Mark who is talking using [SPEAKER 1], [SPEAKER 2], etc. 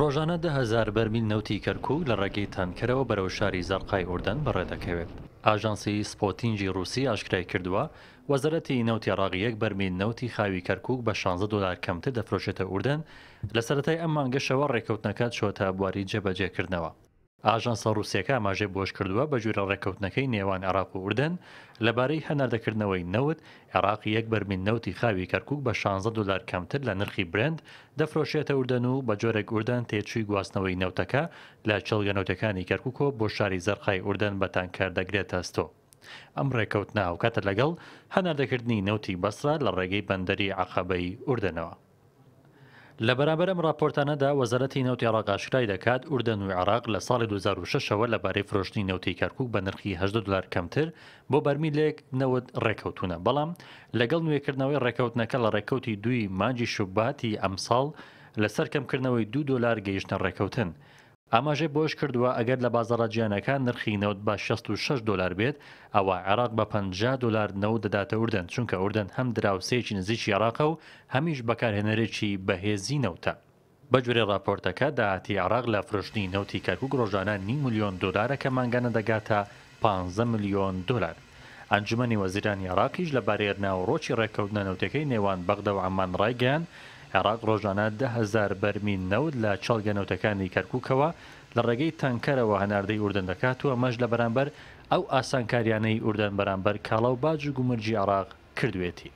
[SPEAKER 1] ڕۆژانە دههزار بەرمیل نەوتی کەرکک لە ڕێگەی تانکەرەوە بەرەو شاری زەرقای ئوردەن بەڕێدەکەوێت. ئاژانسی سپۆتینجی رووسی ئاشکرای کردووە وەزارەتی نەوتی ڕاغیەک بەرمیل نەوتی خاوی کەرکک بە 16 دلار کەمتر دەفرۆشێتە ئوردەن لە سەتای ئەم مانگەشەوە ڕێکەوتنەکەت شۆتە بواری جێبەجێکردنەوە. ئاژانسە رووسەکە ئاماژێ بۆش کردووە بە ژوورە ڕێککەوتنەکەی نێوان عراق و وردن لەبارەی هەناردەکردنەوەی نەوت عێراق یەک بەرمین نەوتی خاوی کەرکک بە 16 دلار کەمتر لە نرخی برند دەفرۆشێتە وردن و بە جۆرێک ئوردان تێچووی گواستنەوەی نەوتەکە لە چڵگەنەوتەکانی کەرککۆ بۆ شاری زەرخای ئوردن بەتانکار دەگرێتە ئەستۆ. ئەم ڕێککەوتنا ئەوکاتە لەگەڵ هەناردەکردنی نەوتی بەسرا لە ڕێگەی بەندەری عقابەی ئوردنەوە. لە بەرابەر ئەم راپۆرتانەدا وەزارەتی نەوتی عراقاشرای دەکات ئوردەن و عراق لە ساڵی 2006ەوە لەبارەی فرۆشتنی نەوتی کارکک بە نرخی 8 دلار کەمتر بۆ بەرمیلێک نەوت ڕێکەوتونە بەڵام لەگەڵ نوێکردنەوەی ڕێکەوتنەکە لە ڕێکەوتی دوی مانجی شوباتی ئەمساڵ لەسەر کەمکردنەوەی دو دلار گەیشتە ڕێکەوتن ئاماژەی بۆش کردووە ئەگەر لە بازارە گیانەکان نرخی نەوت بە 66 دلار بێت ئەوە عێراق بە 50 دلار نەوت دەداتە وردن چونکە وردن هەم دراوسێکی نزیکی عێراقە و هەمیش بەکارهێنەرێکی بەهێزی نەوتە. بەجوێ راپۆرتەکە داهاتی عراق لە فرشتنی نەوتی کەرکک ڕۆژانە نی میلیۆن دلارەکە مانگانە دەگاتە 15 میلیۆن دلار. ئەنجمەنی وەزیرانی عراقیش لە بارێرنا و ڕۆکی ڕێککەوتنە نەوتەکەی نێوان بەغدە و ئەمان ڕایگەیان، عێراق ڕۆژانە دههزار بەرمی نەود لە چاڵگەنەوتەکانی کەرککەوە لە ڕێگەی تەنکەرەوە هەناردەی ئوردن دەکاتوە مەش لە بەرامبەر ئەو ئاسانکاریانەی ئوردن بەرامبەر کاڵاو باج و گومرجی عراق کردوێتی.